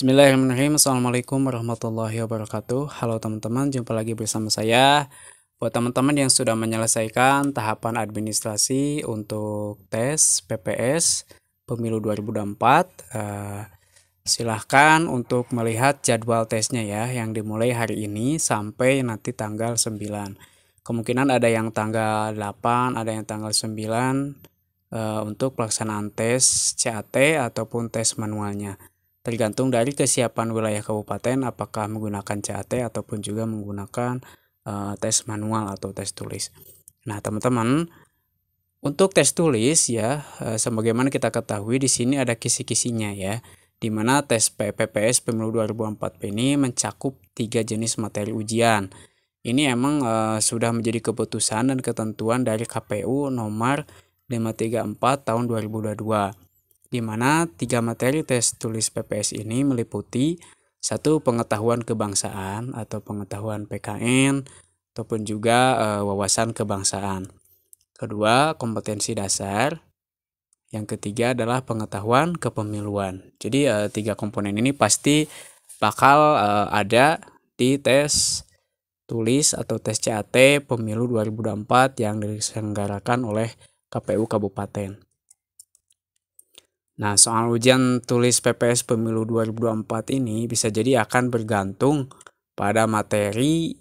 Bismillahirrahmanirrahim Assalamualaikum warahmatullahi wabarakatuh Halo teman-teman, jumpa lagi bersama saya Buat teman-teman yang sudah menyelesaikan tahapan administrasi untuk tes PPS Pemilu 2024 eh, Silahkan untuk melihat jadwal tesnya ya Yang dimulai hari ini sampai nanti tanggal 9 Kemungkinan ada yang tanggal 8, ada yang tanggal 9 eh, Untuk pelaksanaan tes CAT ataupun tes manualnya tergantung dari kesiapan wilayah kabupaten apakah menggunakan CAT ataupun juga menggunakan uh, tes manual atau tes tulis. Nah, teman-teman, untuk tes tulis ya, uh, sebagaimana kita ketahui di sini ada kisi-kisinya ya, di mana tes PPPS Pemilu 2004 ini mencakup tiga jenis materi ujian. Ini emang uh, sudah menjadi keputusan dan ketentuan dari KPU nomor 534 tahun 2022 di mana tiga materi tes tulis PPS ini meliputi satu pengetahuan kebangsaan atau pengetahuan PKN ataupun juga e, wawasan kebangsaan. Kedua, kompetensi dasar. Yang ketiga adalah pengetahuan kepemiluan. Jadi e, tiga komponen ini pasti bakal e, ada di tes tulis atau tes CAT Pemilu 2024 yang diselenggarakan oleh KPU Kabupaten. Nah, soal ujian tulis PPS Pemilu 2024 ini bisa jadi akan bergantung pada materi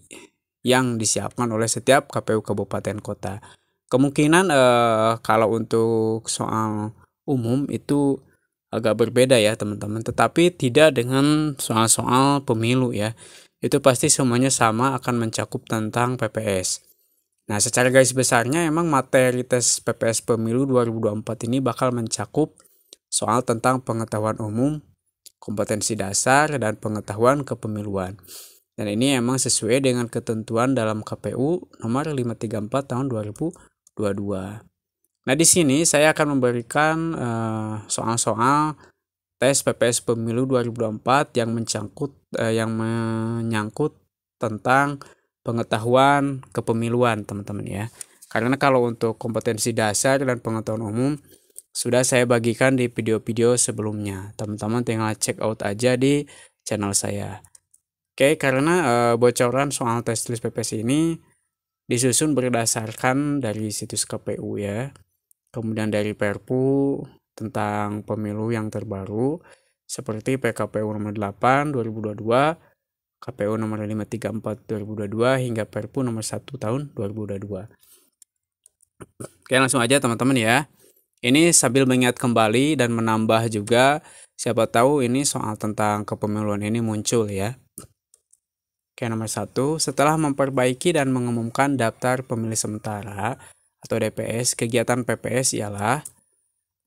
yang disiapkan oleh setiap KPU kabupaten kota. Kemungkinan eh, kalau untuk soal umum itu agak berbeda ya, teman-teman, tetapi tidak dengan soal-soal pemilu ya. Itu pasti semuanya sama akan mencakup tentang PPS. Nah, secara garis besarnya emang materi tes PPS Pemilu 2024 ini bakal mencakup soal tentang pengetahuan umum, kompetensi dasar, dan pengetahuan kepemiluan. Dan ini emang sesuai dengan ketentuan dalam KPU nomor 534 tahun 2022. Nah, di sini saya akan memberikan eh, soal-soal uh, tes PPS Pemilu 2024 yang mencangkut uh, yang menyangkut tentang pengetahuan kepemiluan, teman-teman ya. Karena kalau untuk kompetensi dasar dan pengetahuan umum sudah saya bagikan di video-video sebelumnya. Teman-teman tinggal check out aja di channel saya. Oke, karena e, bocoran soal tes tulis PPS ini disusun berdasarkan dari situs KPU ya. Kemudian dari Perpu tentang pemilu yang terbaru seperti PKPU nomor 8 2022, KPU nomor 534 2022 hingga Perpu nomor 1 tahun 2022. Oke, langsung aja teman-teman ya. Ini sambil mengingat kembali dan menambah juga siapa tahu ini soal tentang kepemiluan ini muncul ya. Oke, nomor satu, setelah memperbaiki dan mengumumkan daftar pemilih sementara atau DPS, kegiatan PPS ialah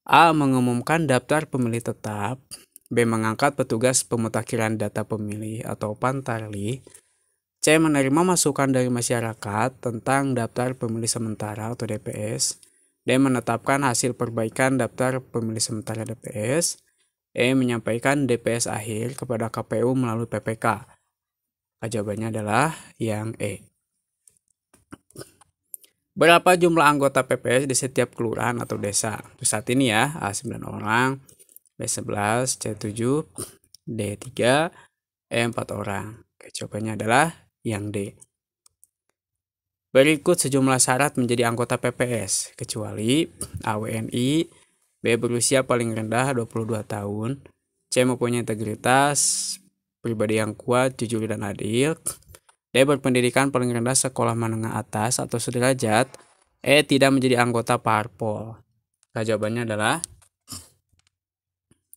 A. Mengumumkan daftar pemilih tetap B. Mengangkat petugas pemutakhiran data pemilih atau pantarli C. Menerima masukan dari masyarakat tentang daftar pemilih sementara atau DPS dan Menetapkan hasil perbaikan daftar pemilih sementara DPS. E. Menyampaikan DPS akhir kepada KPU melalui PPK. Jawabannya adalah yang E. Berapa jumlah anggota PPS di setiap kelurahan atau desa? Untuk saat ini ya, A 9 orang, B 11, C 7, D 3, E 4 orang. jawabannya adalah yang D. Berikut sejumlah syarat menjadi anggota PPS, kecuali AWNI, B berusia paling rendah 22 tahun, C mempunyai integritas, pribadi yang kuat, jujur dan adil, D berpendidikan paling rendah sekolah menengah atas atau sederajat, E tidak menjadi anggota parpol. Nah, jawabannya adalah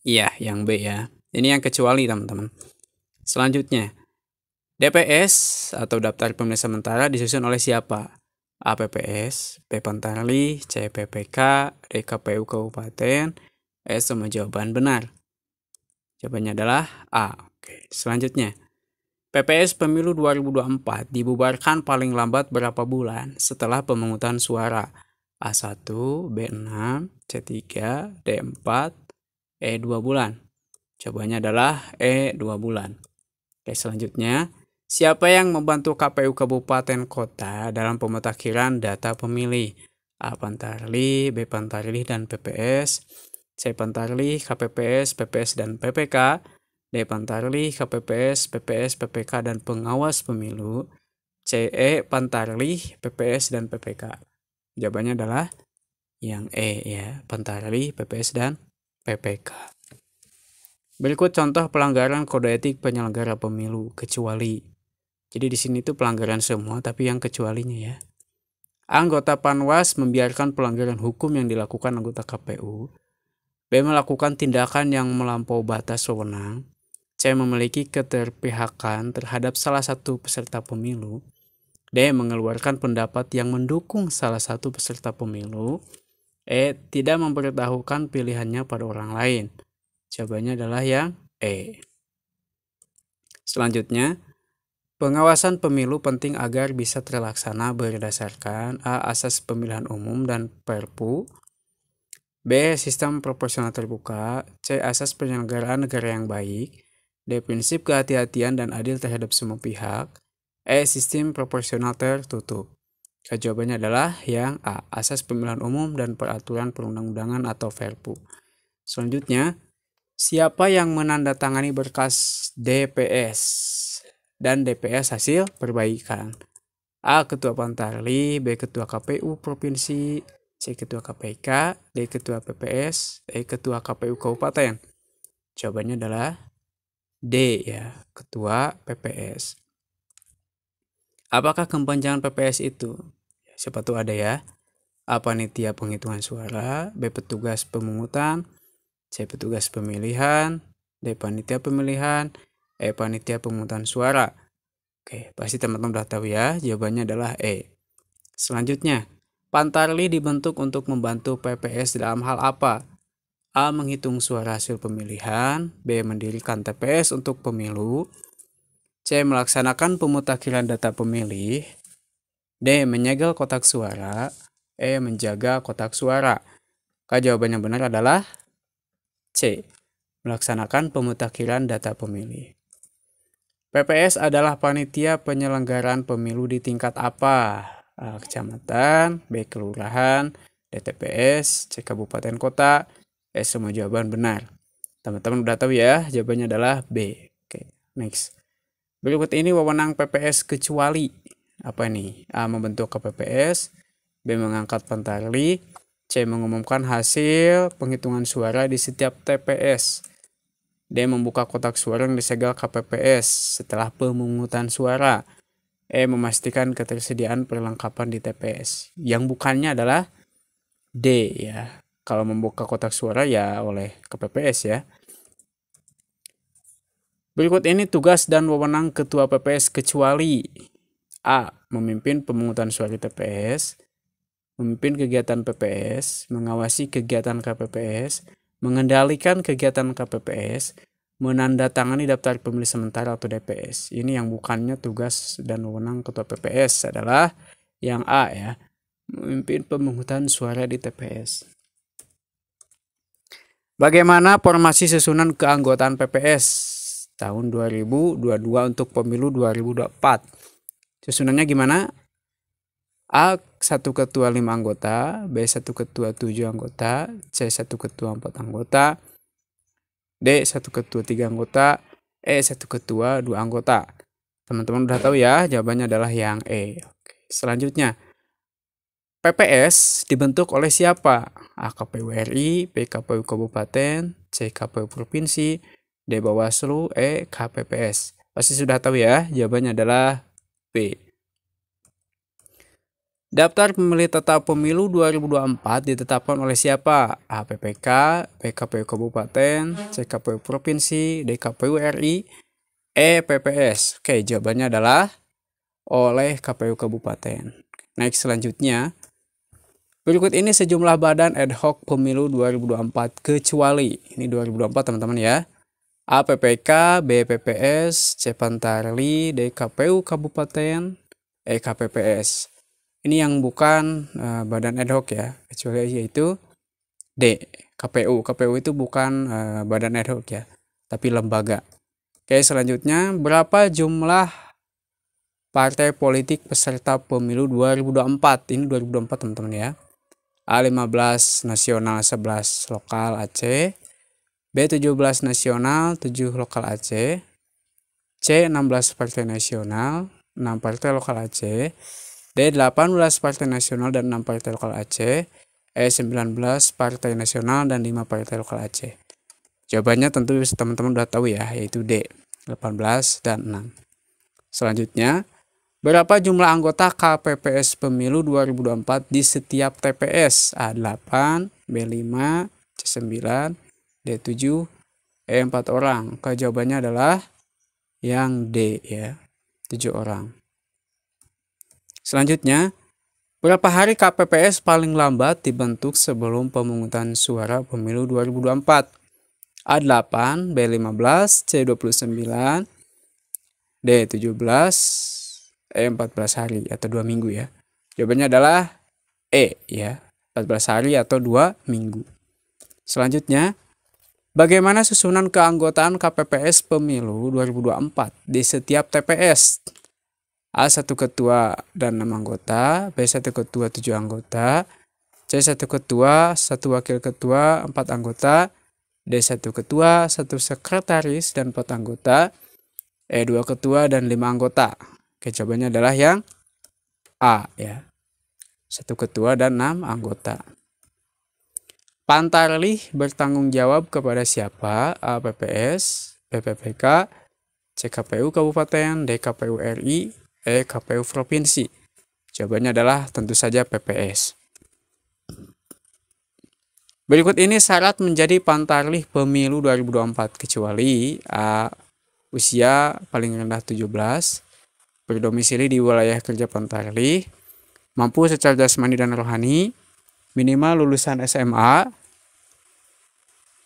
iya, yang B ya. Ini yang kecuali, teman-teman. Selanjutnya, DPS atau daftar pemilih sementara disusun oleh siapa? APPS, P CPPK, DKPU Kabupaten. S sama jawaban benar. Jawabannya adalah A. Oke, selanjutnya. PPS Pemilu 2024 dibubarkan paling lambat berapa bulan setelah pemungutan suara? A1, B6, C3, D4, E2 bulan. Jawabannya adalah E2 bulan. Oke, selanjutnya. Siapa yang membantu KPU Kabupaten Kota dalam pemutakhiran data pemilih? A. Pantarli, B. Pantarli, dan PPS C. Pantarli, KPPS, PPS, dan PPK D. Pantarli, KPPS, PPS, PPK, dan pengawas pemilu C. E. Pantarli, PPS, dan PPK Jawabannya adalah yang E ya, Pantarli, PPS, dan PPK Berikut contoh pelanggaran kode etik penyelenggara pemilu kecuali jadi di sini itu pelanggaran semua tapi yang kecualinya ya. Anggota Panwas membiarkan pelanggaran hukum yang dilakukan anggota KPU. B melakukan tindakan yang melampau batas wewenang. C memiliki keterpihakan terhadap salah satu peserta pemilu. D mengeluarkan pendapat yang mendukung salah satu peserta pemilu. E tidak memberitahukan pilihannya pada orang lain. Jawabannya adalah yang E. Selanjutnya, Pengawasan pemilu penting agar bisa terlaksana berdasarkan A. Asas pemilihan umum dan Perpu B. Sistem proporsional terbuka C. Asas penyelenggaraan negara yang baik D. Prinsip kehati-hatian dan adil terhadap semua pihak E. Sistem proporsional tertutup eh, Jawabannya adalah yang A. Asas pemilihan umum dan peraturan perundang-undangan atau Perpu Selanjutnya, siapa yang menandatangani berkas DPS? dan DPS hasil perbaikan. A. Ketua Pantarli, B. Ketua KPU Provinsi, C. Ketua KPK, D. Ketua PPS, E. Ketua KPU Kabupaten. Jawabannya adalah D ya, Ketua PPS. Apakah kepanjangan PPS itu? Ya, siapa tuh ada ya? A. Panitia Penghitungan Suara, B. Petugas Pemungutan, C. Petugas Pemilihan, D. Panitia Pemilihan, E. Panitia pemungutan suara. Oke, pasti teman-teman sudah tahu ya, jawabannya adalah E. Selanjutnya, Pantarli dibentuk untuk membantu PPS dalam hal apa? A. Menghitung suara hasil pemilihan B. Mendirikan TPS untuk pemilu C. Melaksanakan pemutakhiran data pemilih D. Menyegel kotak suara E. Menjaga kotak suara K jawaban yang benar adalah C. Melaksanakan pemutakhiran data pemilih PPS adalah panitia penyelenggaraan pemilu di tingkat apa? Kecamatan, B kelurahan, DTPS, C kabupaten kota. Eh semua jawaban benar. Teman-teman udah tahu ya, jawabannya adalah B. Oke, next. Berikut ini wewenang PPS kecuali apa ini? A membentuk KPPS, B mengangkat pentarli, C mengumumkan hasil penghitungan suara di setiap TPS. D. Membuka kotak suara yang disegel KPPS setelah pemungutan suara. E. Memastikan ketersediaan perlengkapan di TPS. Yang bukannya adalah D ya. Kalau membuka kotak suara ya oleh KPPS ya. Berikut ini tugas dan wewenang ketua PPS kecuali A. Memimpin pemungutan suara di TPS, memimpin kegiatan PPS, mengawasi kegiatan KPPS, mengendalikan kegiatan KPPS, menandatangani daftar pemilih sementara atau DPS. Ini yang bukannya tugas dan wewenang ketua PPS adalah yang A ya, memimpin pemungutan suara di TPS. Bagaimana formasi susunan keanggotaan PPS tahun 2022 untuk pemilu 2024? Susunannya gimana? A satu ketua lima anggota, B satu ketua tujuh anggota, C satu ketua empat anggota, D satu ketua tiga anggota, E satu ketua dua anggota. Teman-teman udah tahu ya, jawabannya adalah yang E. Oke, selanjutnya PPS dibentuk oleh siapa? A KPU RI, B KPU Kabupaten, C KPU Provinsi, D Bawaslu, E KPPS. Pasti sudah tahu ya, jawabannya adalah B. Daftar pemilih tetap pemilu 2024 ditetapkan oleh siapa? APPK, PKPU Kabupaten, CKPU Provinsi, DKPU RI, EPPS. Oke, jawabannya adalah oleh KPU Kabupaten. Next selanjutnya. Berikut ini sejumlah badan ad hoc pemilu 2024 kecuali ini 2024 teman-teman ya. APPK, BPPS, Cepantarli, DKPU Kabupaten, EKPPS ini yang bukan uh, badan ad hoc ya kecuali yaitu D KPU KPU itu bukan uh, badan ad hoc ya tapi lembaga oke selanjutnya berapa jumlah partai politik peserta pemilu 2024 ini 2024 teman-teman ya A15 nasional 11 lokal Aceh B17 nasional 7 lokal Aceh C16 partai nasional 6 partai lokal Aceh D18 partai nasional dan 6 partai lokal Aceh, E19 partai nasional dan 5 partai lokal Aceh. Jawabannya tentu teman-teman sudah tahu ya, yaitu D, 18 dan 6. Selanjutnya, berapa jumlah anggota KPPS Pemilu 2024 di setiap TPS? A8, B5, C9, D7, E4 orang. Kejawabannya adalah yang D ya, 7 orang. Selanjutnya, berapa hari KPPS paling lambat dibentuk sebelum pemungutan suara pemilu 2024? A8, B15, C29, D17, E14 hari atau 2 minggu ya. Jawabannya adalah E ya, 14 hari atau 2 minggu. Selanjutnya, bagaimana susunan keanggotaan KPPS Pemilu 2024 di setiap TPS? A1 ketua dan 6 anggota, B1 ketua 7 anggota, C1 ketua, 1 wakil ketua, 4 anggota, D1 ketua, 1 sekretaris dan 4 anggota, E2 ketua dan 5 anggota. Oke, jawabannya adalah yang A ya. 1 ketua dan 6 anggota. Pantarlih bertanggung jawab kepada siapa? A. PPS, PPPK, CKPU Kabupaten, DKPU RI, E. KPU Provinsi? Jawabannya adalah tentu saja PPS. Berikut ini syarat menjadi pantarlih pemilu 2024 kecuali A. Usia paling rendah 17, berdomisili di wilayah kerja pantarlih, mampu secara jasmani dan rohani, minimal lulusan SMA,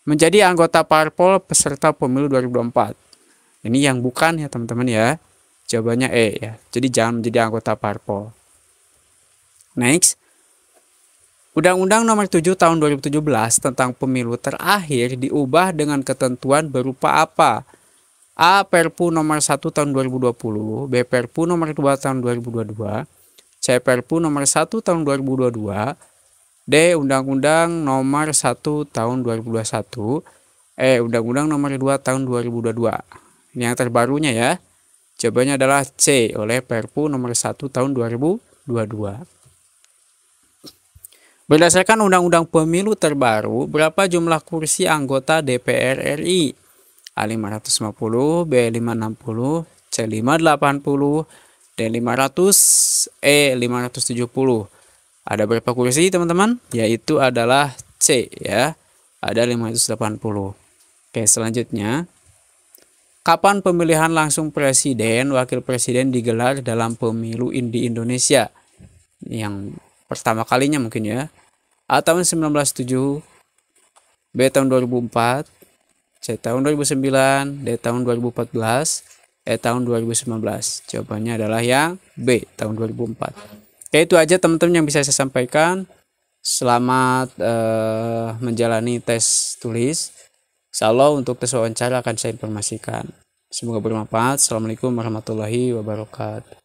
menjadi anggota parpol peserta pemilu 2024. Ini yang bukan ya teman-teman ya. Jawabannya E ya. Jadi jangan menjadi anggota parpol. Next. Undang-Undang Nomor 7 Tahun 2017 tentang Pemilu terakhir diubah dengan ketentuan berupa apa? A. Perpu Nomor 1 Tahun 2020, B. Perpu Nomor 2 Tahun 2022, C. Perpu Nomor 1 Tahun 2022, D. Undang-Undang Nomor 1 Tahun 2021, E. Undang-Undang Nomor 2 Tahun 2022. Ini yang terbarunya ya. Jawabannya adalah C oleh Perpu nomor 1 tahun 2022. Berdasarkan Undang-Undang Pemilu terbaru, berapa jumlah kursi anggota DPR RI? A550, B560, C580, D500, E570. Ada berapa kursi teman-teman? Yaitu adalah C ya. Ada 580. Oke, selanjutnya Kapan pemilihan langsung presiden, wakil presiden digelar dalam pemilu di Indonesia? Yang pertama kalinya mungkin ya. A tahun 1907, B tahun 2004, C tahun 2009, D tahun 2014, E tahun 2019. Jawabannya adalah yang B tahun 2004. Oke, itu aja teman-teman yang bisa saya sampaikan. Selamat uh, menjalani tes tulis. Insya untuk tes wawancara akan saya informasikan. Semoga bermanfaat. Assalamualaikum warahmatullahi wabarakatuh.